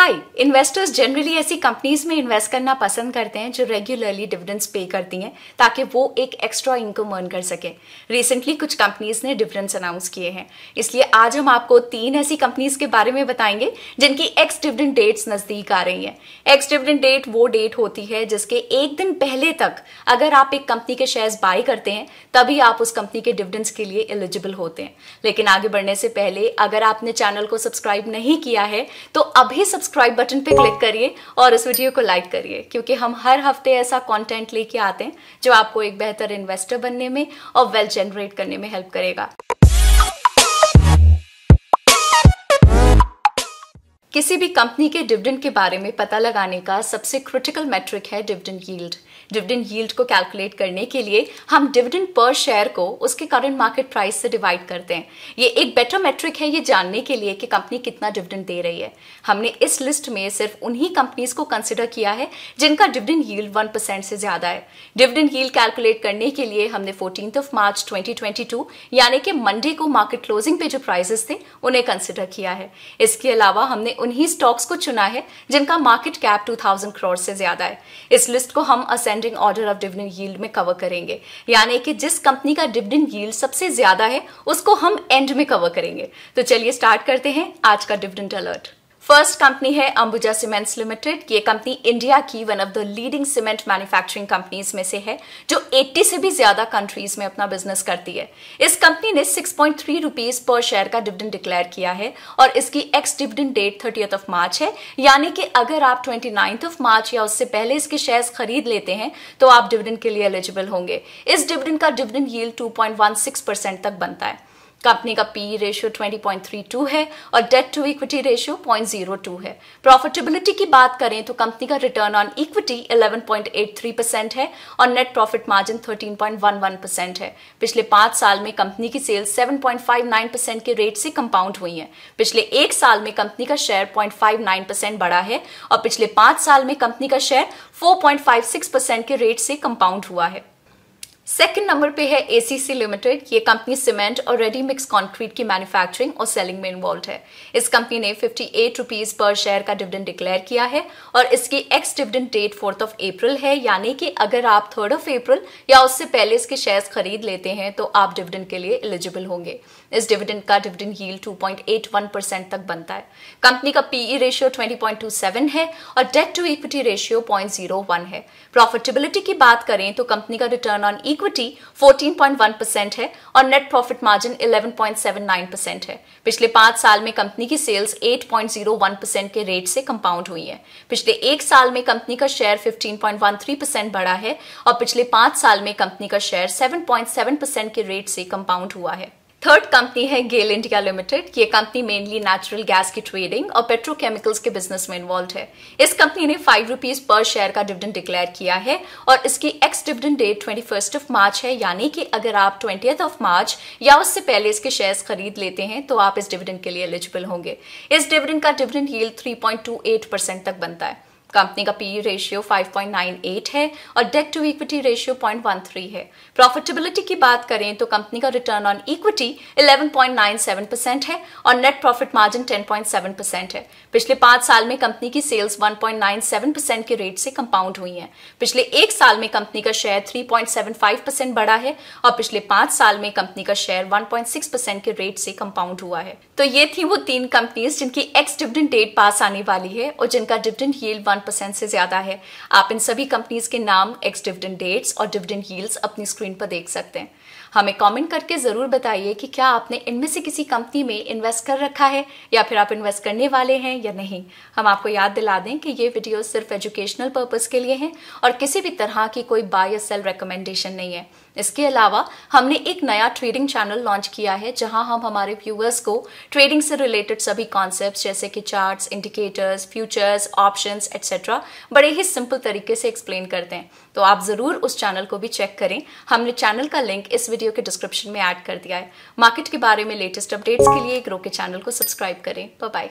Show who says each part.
Speaker 1: हाय investors generally ऐसी companies में invest करना पसंद करते हैं जो रेगुलरली डिविडेंड्स पे करती हैं ताकि वो एक एक्स्ट्रा इनकम अर्न कर सकें रिसेंटली कुछ कंपनीज ने डिविडेंड्स अनाउंस किए हैं इसलिए आज हम आपको तीन ऐसी कंपनीज के बारे में बताएंगे जिनकी एक्स डिविडेंड डेट्स नज़दीक आ रही हैं एक्स डिविडेंड डेट वो डेट होती है जिसके एक दिन पहले तक अगर आप एक कंपनी के शेयर्स बाय करते हैं तभी आप उस कंपनी के डिविडेंड्स के लिए एलिजिबल होते हैं लेकिन आगे बढ़ने से पहले अगर आपने चैनल को सब्सक्राइब नहीं किया है तो अभी सब्सक्राइब सब्सक्राइब बटन पे क्लिक करिए और इस वीडियो को लाइक करिए क्योंकि हम हर हफ्ते ऐसा कंटेंट लेके आते हैं जो आपको एक बेहतर इन्वेस्टर बनने में और वेल्थ जनरेट करने में हेल्प करेगा किसी भी कंपनी के डिविडेंड के बारे में पता लगाने का सबसे क्रिटिकल मेट्रिक है डिविडेंड यील्ड डिविडेंड यील्ड को कैलकुलेट करने के लिए हम डिविडेंड पर शेयर को उसके करंट मार्केट प्राइस से डिवाइड करते हैं ये एक बेटर मेट्रिक है ये जानने के लिए कि कंपनी कितना डिविडेंड दे रही है हमने इस लिस्ट में सिर्फ उन्हीं कंपनीज को कंसिडर किया है जिनका डिविडेंड यील्ड वन परसेंट से ज्यादा है डिविडेंड यील्ड कैलकुलेट करने के लिए हमने फोर्टीन ऑफ मार्च ट्वेंटी यानी कि मंडे को मार्केट क्लोजिंग पे जो प्राइजेस थे उन्हें कंसिडर किया है इसके अलावा हमने उन उन्हीं स्टॉक्स को चुना है जिनका मार्केट कैप 2000 करोड़ से ज्यादा है इस लिस्ट को हम ascending order of dividend yield में कवर करेंगे यानी कि जिस कंपनी का डिविडेंड यील्ड सबसे ज्यादा है उसको हम एंड में कवर करेंगे तो चलिए स्टार्ट करते हैं आज का डिविडेंड अलर्ट फर्स्ट कंपनी है अंबुजा सीमेंट्स लिमिटेड ये कंपनी इंडिया की one of the leading cement manufacturing companies में से है जो 80 से भी ज्यादा कंट्रीज में अपना बिजनेस करती है इस कंपनी ने 6.3 पॉइंट पर शेयर का डिविडेंड डिक्लेयर किया है और इसकी ex dividend date thirty of March है यानी कि अगर आप ट्वेंटी ऑफ मार्च या उससे पहले इसके शेयर खरीद लेते हैं तो आप डिविडेंड के लिए एलिजिबल होंगे इस डिविडेंड का डिविडेंड यील्ड टू तक बनता है कंपनी का पी रेशियो 20.32 है और डेट टू इक्विटी रेशियो 0.02 है प्रॉफिटेबिलिटी की बात करें तो कंपनी का रिटर्न ऑन इक्विटी 11.83 परसेंट है और नेट प्रॉफिट मार्जिन 13.11 परसेंट है पिछले पांच साल में कंपनी की सेल्स 7.59 परसेंट के रेट से कंपाउंड हुई है पिछले एक साल में कंपनी का शेयर पॉइंट परसेंट बढ़ा है और पिछले पांच साल में कंपनी का शेयर फोर परसेंट के रेट से कंपाउंड हुआ है सेकंड नंबर पे है एसीसी लिमिटेड ये कंपनी सीमेंट और रेडी मिक्स कंक्रीट की मैन्युफैक्चरिंग और सेलिंग में इन्वॉल्व है इस कंपनी ने फिफ्टी एट रुपीज पर शेयर का डिविडेंड डिक्लेयर किया है और इसकी ex dividend date fourth of April है यानी कि अगर आप थर्ड ऑफ अप्रैल या उससे पहले इसके शेयर्स खरीद लेते हैं तो आप डिविडेंड के लिए एलिजिबल होंगे इस डिविडेंड का डिविडेंड यील 2.81 तक बनता है कंपनी का पीई रेशियो ट्वेंटी है और debt to equity ratio point है प्रॉफिटेबिलिटी की बात करें तो कंपनी का return on E equity 14.1 percent है और नेट प्रॉफिट मार्जिन 11.79 परसेंट है पिछले पांच साल में कंपनी की सेल्स 8.01 परसेंट के रेट से कंपाउंड हुई है पिछले एक साल में कंपनी का शेयर 15.13 परसेंट बढ़ा है और पिछले पांच साल में कंपनी का शेयर 7.7 परसेंट के रेट से कंपाउंड हुआ है थर्ड कंपनी है गेल इंडिया लिमिटेड ये कंपनी मेनली नेचुरल गैस की ट्रेडिंग और पेट्रोकेमिकल्स के बिजनेस में इन्वॉल्व है इस कंपनी ने फाइव रुपीज पर शेयर का डिविडेंड डिक्लेयर किया है और इसकी ex dividend date twenty first of March है यानी कि अगर आप ट्वेंटी ऑफ मार्च या उससे पहले इसके शेयर खरीद लेते हैं तो आप इस डिविडेंड के लिए एलिजिबल होंगे इस डिविडेंड का डिविडेंड यील्ड थ्री परसेंट तक बनता है कंपनी का पी रेशियो 5.98 है और डेट टू इक्विटी रेशियो 0.13 है प्रॉफिटेबिलिटी की बात करें तो कंपनी का रिटर्न ऑन इक्विटी 11.97 परसेंट है और नेट प्रॉफिट मार्जिन 10.7 परसेंट है पिछले पांच साल में कंपनी की सेल्स 1.97 परसेंट के रेट से कंपाउंड हुई है पिछले एक साल में कंपनी का शेयर थ्री परसेंट बढ़ा है और पिछले पांच साल में कंपनी का शेयर वन परसेंट के रेट से कंपाउंड हुआ है तो ये थी वो तीन कंपनीज जिनकी एक्स डिविडेंट डेट पास आने वाली है और जिनका डिविडेंड ये परसेंट से ज़्यादा है आप इन सभी कंपनीज के नाम एक्स डिविडेंड डेट्स और डिविडेंड यील्ड्स अपनी स्क्रीन पर देख सकते हैं हमें कमेंट करके ज़रूर बताइए कि क्या आपने इनमें से किसी कंपनी में इन्वेस्ट कर रखा है या फिर आप इन्वेस्ट करने वाले हैं या नहीं हम आपको याद दिला दें कि ये वीडियो सिर्फ एजुकेशनल पर्पज़ के लिए हैं और किसी भी तरह की कोई बाय या सेल रिकमेंडेशन नहीं है इसके अलावा हमने एक नया ट्रेडिंग चैनल लॉन्च किया है जहां हम हमारे व्यूअर्स को ट्रेडिंग से रिलेटेड सभी कॉन्सेप्ट्स जैसे कि चार्ट्स इंडिकेटर्स फ्यूचर्स ऑप्शंस एट्स एक्सेट्रा बड़े ही सिंपल तरीके से एक्सप्लेन करते हैं तो आप ज़रूर उस चैनल को भी चेक करें हमने चैनल का लिंक इस वीडियो के डिस्क्रिप्शन में ऐड कर दिया है मार्केट के बारे में लेटेस्ट अपडेट्स के लिए ग्रो के चैनल को सब्सक्राइब करें बाय